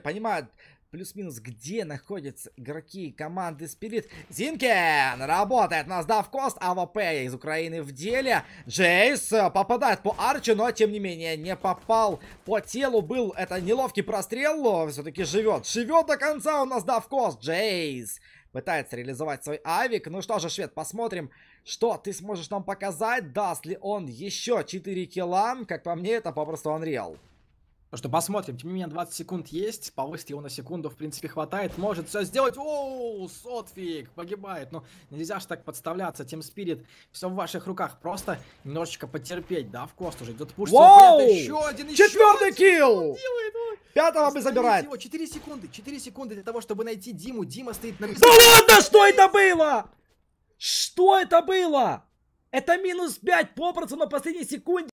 понимают плюс-минус, где находятся игроки команды Спирит. Зинкен работает на сдав кост. А АВП из Украины в деле. Джейс э, попадает по арчу, но тем не менее не попал по телу. Был это неловкий прострел. Все-таки живет. Живет до конца у нас сдав кост. Джейс пытается реализовать свой авик. Ну что же, швед, посмотрим, что ты сможешь нам показать. Даст ли он еще 4 килла. Как по мне, это попросту unreal. Ну что, посмотрим. Тем не менее, 20 секунд есть. Повысить его на секунду, в принципе, хватает. Может все сделать. Оу, Сотфик погибает. Но ну, нельзя же так подставляться. Тим Спирит, все в ваших руках. Просто немножечко потерпеть. Да, в кост уже идет пушка. Воу! Еще один, еще Четвертый килл! Пятого бы забирает. Его 4 секунды. 4 секунды для того, чтобы найти Диму. Дима стоит на... Да ладно, что это было? Что это было? Это минус 5 попросту на последней секунде.